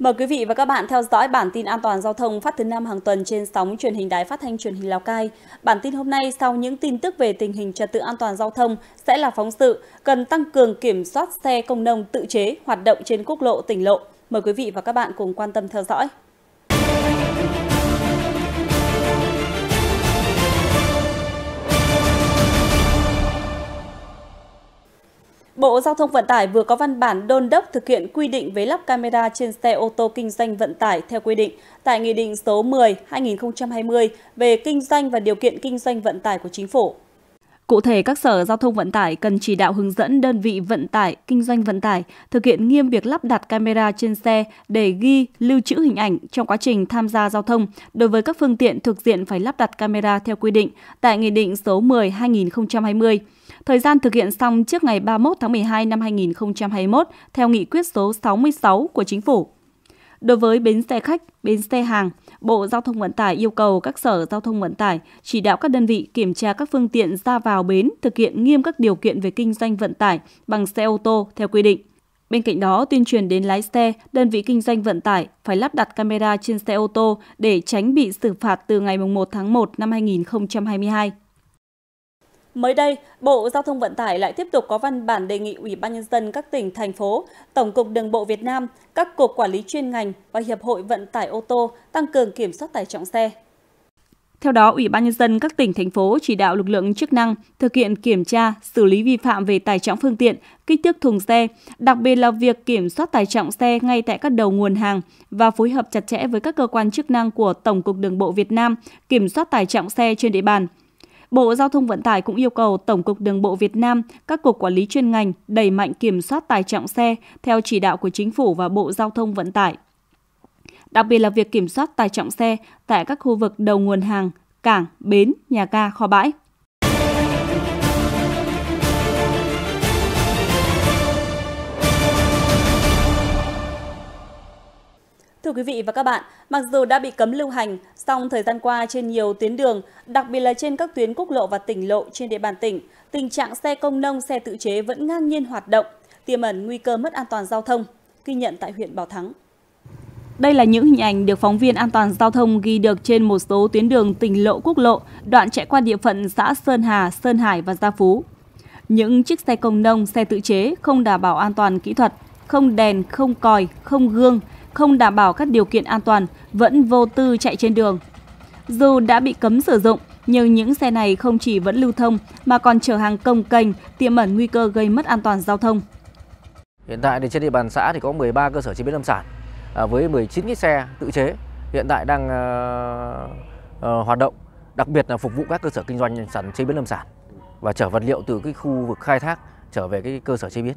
Mời quý vị và các bạn theo dõi bản tin an toàn giao thông phát thứ năm hàng tuần trên sóng truyền hình Đài Phát thanh truyền hình Lào Cai. Bản tin hôm nay sau những tin tức về tình hình trật tự an toàn giao thông sẽ là phóng sự cần tăng cường kiểm soát xe công nông tự chế hoạt động trên quốc lộ tỉnh lộ. Mời quý vị và các bạn cùng quan tâm theo dõi. Bộ Giao thông Vận tải vừa có văn bản đôn đốc thực hiện quy định về lắp camera trên xe ô tô kinh doanh vận tải theo quy định tại Nghị định số 10-2020 về kinh doanh và điều kiện kinh doanh vận tải của chính phủ. Cụ thể, các sở giao thông vận tải cần chỉ đạo hướng dẫn đơn vị vận tải, kinh doanh vận tải thực hiện nghiêm việc lắp đặt camera trên xe để ghi, lưu trữ hình ảnh trong quá trình tham gia giao thông đối với các phương tiện thực diện phải lắp đặt camera theo quy định tại Nghị định số 10-2020. Thời gian thực hiện xong trước ngày 31 tháng 12 năm 2021 theo nghị quyết số 66 của Chính phủ. Đối với bến xe khách, bến xe hàng, Bộ Giao thông Vận tải yêu cầu các sở giao thông vận tải chỉ đạo các đơn vị kiểm tra các phương tiện ra vào bến, thực hiện nghiêm các điều kiện về kinh doanh vận tải bằng xe ô tô theo quy định. Bên cạnh đó, tuyên truyền đến lái xe, đơn vị kinh doanh vận tải phải lắp đặt camera trên xe ô tô để tránh bị xử phạt từ ngày 1 tháng 1 năm 2022. Mới đây, Bộ Giao thông Vận tải lại tiếp tục có văn bản đề nghị Ủy ban nhân dân các tỉnh thành phố, Tổng cục Đường bộ Việt Nam, các cục quản lý chuyên ngành và Hiệp hội Vận tải ô tô tăng cường kiểm soát tải trọng xe. Theo đó, Ủy ban nhân dân các tỉnh thành phố chỉ đạo lực lượng chức năng thực hiện kiểm tra, xử lý vi phạm về tải trọng phương tiện, kích thước thùng xe, đặc biệt là việc kiểm soát tải trọng xe ngay tại các đầu nguồn hàng và phối hợp chặt chẽ với các cơ quan chức năng của Tổng cục Đường bộ Việt Nam kiểm soát tải trọng xe trên địa bàn. Bộ Giao thông Vận tải cũng yêu cầu Tổng cục Đường bộ Việt Nam, các cục quản lý chuyên ngành đẩy mạnh kiểm soát tải trọng xe theo chỉ đạo của Chính phủ và Bộ Giao thông Vận tải. Đặc biệt là việc kiểm soát tải trọng xe tại các khu vực đầu nguồn hàng, cảng, bến, nhà ga, kho bãi. Thưa quý vị và các bạn, mặc dù đã bị cấm lưu hành, song thời gian qua trên nhiều tuyến đường, đặc biệt là trên các tuyến quốc lộ và tỉnh lộ trên địa bàn tỉnh, tình trạng xe công nông, xe tự chế vẫn ngang nhiên hoạt động, tiềm ẩn nguy cơ mất an toàn giao thông, ghi nhận tại huyện Bảo Thắng. Đây là những hình ảnh được phóng viên an toàn giao thông ghi được trên một số tuyến đường tỉnh lộ quốc lộ, đoạn chạy qua địa phận xã Sơn Hà, Sơn Hải và Gia Phú. Những chiếc xe công nông, xe tự chế không đảm bảo an toàn kỹ thuật, không đèn, không còi, không gương – không đảm bảo các điều kiện an toàn vẫn vô tư chạy trên đường. Dù đã bị cấm sử dụng, nhưng những xe này không chỉ vẫn lưu thông mà còn chở hàng công cành, tiềm ẩn nguy cơ gây mất an toàn giao thông. Hiện tại thì trên địa bàn xã thì có 13 cơ sở chế biến lâm sản à, với 19 cái xe tự chế hiện tại đang ờ, ờ, hoạt động, đặc biệt là phục vụ các cơ sở kinh doanh sản chế biến lâm sản và chở vật liệu từ cái khu vực khai thác trở về cái cơ sở chế biến.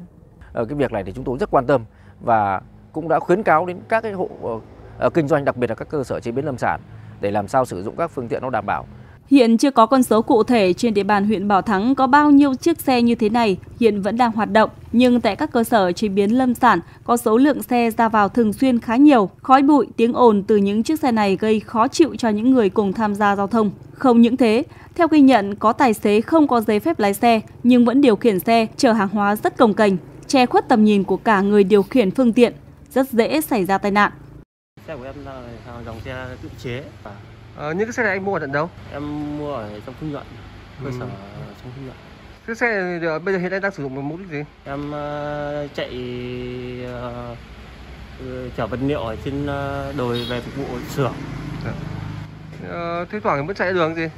Ở ờ, cái việc này thì chúng tôi rất quan tâm và cũng đã khuyến cáo đến các cái hộ ờ, ờ, kinh doanh đặc biệt là các cơ sở chế biến lâm sản để làm sao sử dụng các phương tiện nó đảm bảo. Hiện chưa có con số cụ thể trên địa bàn huyện Bảo Thắng có bao nhiêu chiếc xe như thế này hiện vẫn đang hoạt động, nhưng tại các cơ sở chế biến lâm sản có số lượng xe ra vào thường xuyên khá nhiều. Khói bụi, tiếng ồn từ những chiếc xe này gây khó chịu cho những người cùng tham gia giao thông. Không những thế, theo ghi nhận có tài xế không có giấy phép lái xe nhưng vẫn điều khiển xe chở hàng hóa rất cồng kềnh, che khuất tầm nhìn của cả người điều khiển phương tiện rất dễ xảy ra tai nạn. Xe của em là dòng xe tự chế. À, những cái xe này anh mua ở tận đâu? Em mua ở trong Phú Nhuận, cơ ừ. sở trong Phú Nhuận. Cái xe này, ờ, bây giờ hiện nay đang sử dụng một mục đích gì? Em uh, chạy uh, chở vật liệu ở trên uh, đồi về phục vụ xưởng. Uh, thi thoảng vẫn chạy đường gì?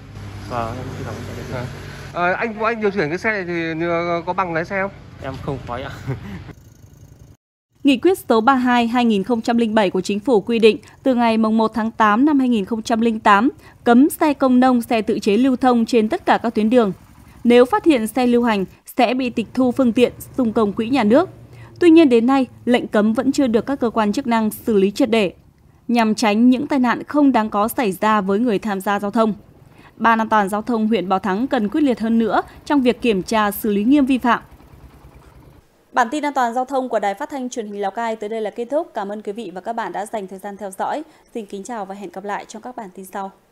Vâng, em thi thoảng chạy đường. À. À, anh anh điều khiển cái xe này thì có bằng lái xe không? Em không có ạ. Nghị quyết số 32-2007 của Chính phủ quy định từ ngày 1 tháng 8 năm 2008 cấm xe công nông, xe tự chế lưu thông trên tất cả các tuyến đường. Nếu phát hiện xe lưu hành, sẽ bị tịch thu phương tiện, xung công quỹ nhà nước. Tuy nhiên đến nay, lệnh cấm vẫn chưa được các cơ quan chức năng xử lý triệt để, nhằm tránh những tai nạn không đáng có xảy ra với người tham gia giao thông. Ban an toàn giao thông huyện Bảo Thắng cần quyết liệt hơn nữa trong việc kiểm tra xử lý nghiêm vi phạm, Bản tin an toàn giao thông của Đài Phát thanh Truyền hình Lào Cai tới đây là kết thúc. Cảm ơn quý vị và các bạn đã dành thời gian theo dõi. Xin kính chào và hẹn gặp lại trong các bản tin sau.